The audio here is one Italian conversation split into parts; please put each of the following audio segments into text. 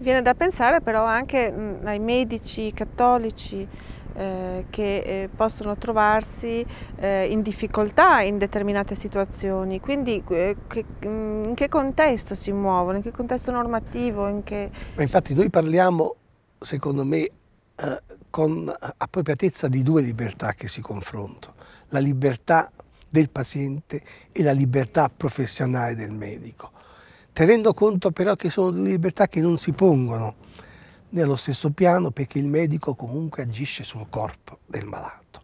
Viene da pensare però anche ai medici cattolici eh, che eh, possono trovarsi eh, in difficoltà in determinate situazioni, quindi eh, che, in che contesto si muovono, in che contesto normativo? In che... infatti noi parliamo, secondo me, eh, con appropriatezza di due libertà che si confrontano, la libertà del paziente e la libertà professionale del medico tenendo conto però che sono due libertà che non si pongono nello stesso piano perché il medico comunque agisce sul corpo del malato.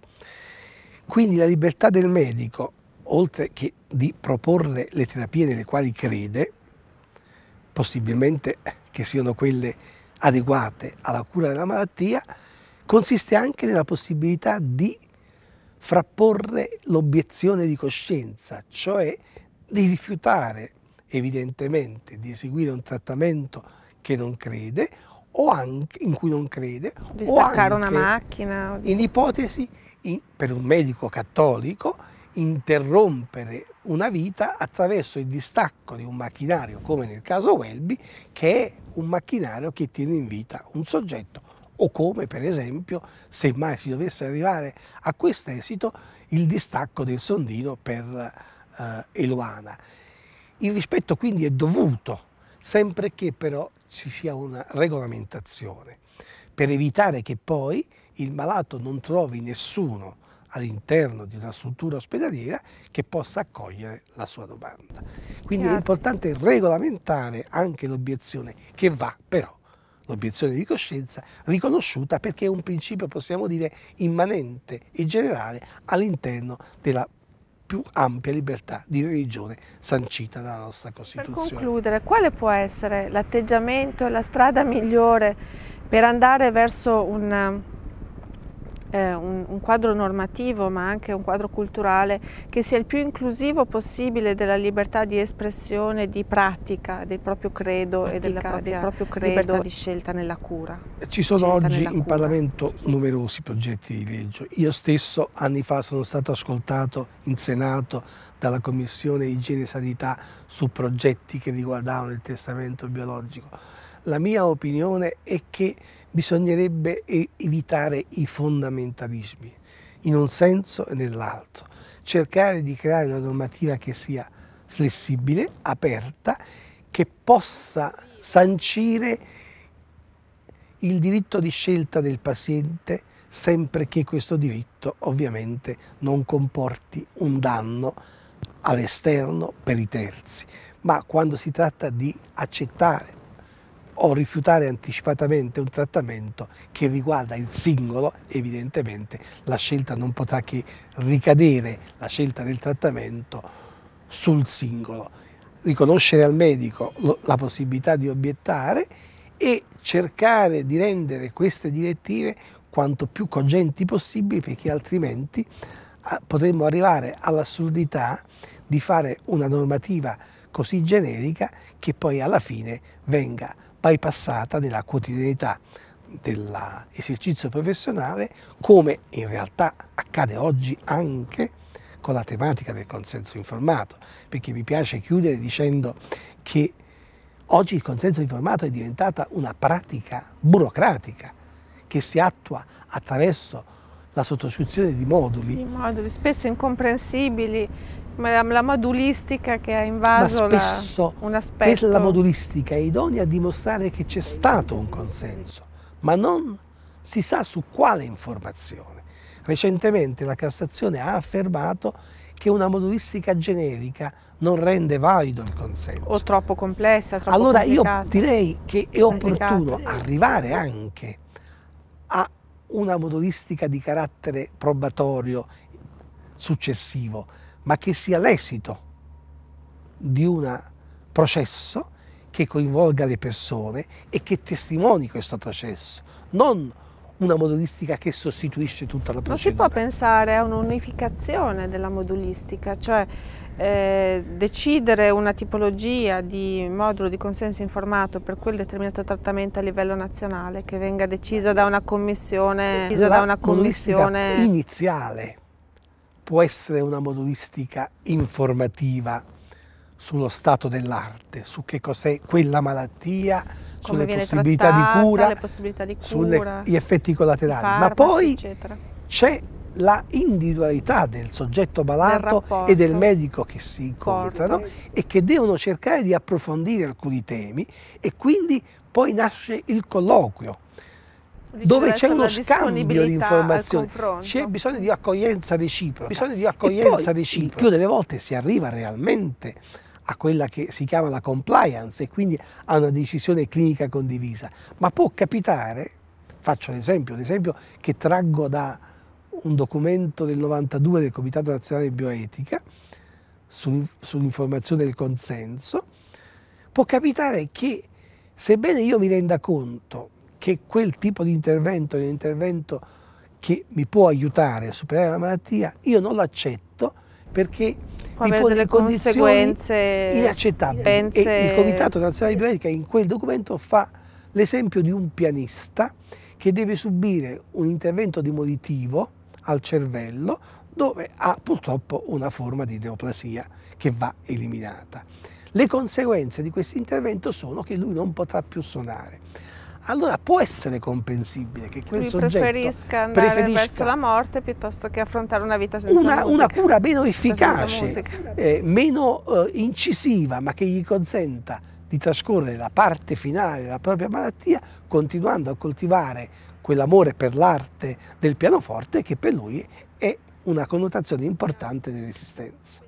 Quindi la libertà del medico, oltre che di proporre le terapie nelle quali crede, possibilmente che siano quelle adeguate alla cura della malattia, consiste anche nella possibilità di frapporre l'obiezione di coscienza, cioè di rifiutare evidentemente di eseguire un trattamento che non crede o anche in cui non crede di o staccare una macchina in ipotesi in, per un medico cattolico interrompere una vita attraverso il distacco di un macchinario come nel caso Welby che è un macchinario che tiene in vita un soggetto o come per esempio se mai si dovesse arrivare a quest'esito il distacco del sondino per eh, Eluana. Il rispetto quindi è dovuto, sempre che però ci sia una regolamentazione, per evitare che poi il malato non trovi nessuno all'interno di una struttura ospedaliera che possa accogliere la sua domanda. Quindi Chiaro. è importante regolamentare anche l'obiezione che va però l'obiezione di coscienza riconosciuta perché è un principio, possiamo dire, immanente e generale all'interno della più ampia libertà di religione sancita dalla nostra Costituzione. Per concludere, quale può essere l'atteggiamento e la strada migliore per andare verso un eh, un, un, quadro normativo ma anche un quadro culturale che sia il più inclusivo possibile della libertà di espressione, di pratica del proprio credo pratica, e della propria, proprio credo di scelta nella cura. Ci sono oggi in cura. Parlamento numerosi progetti di legge. Io stesso anni fa sono stato ascoltato in Senato dalla Commissione Igiene e Sanità su progetti che riguardavano il testamento biologico. La mia opinione è che bisognerebbe evitare i fondamentalismi in un senso e nell'altro, cercare di creare una normativa che sia flessibile, aperta, che possa sancire il diritto di scelta del paziente sempre che questo diritto ovviamente non comporti un danno all'esterno per i terzi, ma quando si tratta di accettare o rifiutare anticipatamente un trattamento che riguarda il singolo, evidentemente la scelta non potrà che ricadere, la scelta del trattamento, sul singolo. Riconoscere al medico la possibilità di obiettare e cercare di rendere queste direttive quanto più cogenti possibili perché altrimenti ah, potremmo arrivare all'assurdità di fare una normativa così generica che poi alla fine venga bypassata nella quotidianità dell'esercizio professionale, come in realtà accade oggi anche con la tematica del consenso informato, perché mi piace chiudere dicendo che oggi il consenso informato è diventata una pratica burocratica che si attua attraverso la sottoscrizione di moduli. Di moduli spesso incomprensibili la, modulistica che ha invaso Ma spesso la, un aspetto. La modulistica è idonea a dimostrare che c'è stato un consenso, ma non si sa su quale informazione. Recentemente la Cassazione ha affermato che una modulistica generica non rende valido il consenso. O troppo complessa, troppo Allora io direi che è opportuno arrivare anche a una modulistica di carattere probatorio successivo, ma che sia l'esito di un processo che coinvolga le persone e che testimoni questo processo, non una modulistica che sostituisce tutta la procedura. Non si può pensare a un'unificazione della modulistica, cioè eh, decidere una tipologia di modulo di consenso informato per quel determinato trattamento a livello nazionale che venga decisa da una commissione, la da una commissione iniziale può essere una modulistica informativa sullo stato dell'arte, su che cos'è quella malattia, Come sulle possibilità, trattata, cura, possibilità, di cura, sugli effetti collaterali, farmaci, ma poi eccetera. c'è la individualità del soggetto malato del e del medico che si incontrano e che devono cercare di approfondire alcuni temi e quindi poi nasce il colloquio dove c'è uno scambio di informazioni, c'è bisogno di accoglienza reciproca. Bisogno di accoglienza poi, reciproca. Il più delle volte si arriva realmente a quella che si chiama la compliance e quindi a una decisione clinica condivisa. Ma può capitare, faccio un esempio, che traggo da un documento del 92 del Comitato Nazionale di Bioetica sull'informazione del consenso, può capitare che sebbene io mi renda conto che quel tipo di intervento è un intervento che mi può aiutare a superare la malattia, io non l'accetto perché può avere delle conseguenze inaccettabili. Pense... E il Comitato Nazionale di Bioetica in quel documento fa l'esempio di un pianista che deve subire un intervento demolitivo al cervello dove ha purtroppo una forma di neoplasia che va eliminata. Le conseguenze di questo intervento sono che lui non potrà più suonare allora può essere comprensibile che quel Lui soggetto preferisca andare preferisca verso la morte piuttosto che affrontare una vita senza una, musica. Una cura meno efficace, eh, meno eh, incisiva, ma che gli consenta di trascorrere la parte finale della propria malattia continuando a coltivare quell'amore per l'arte del pianoforte che per lui è una connotazione importante dell'esistenza.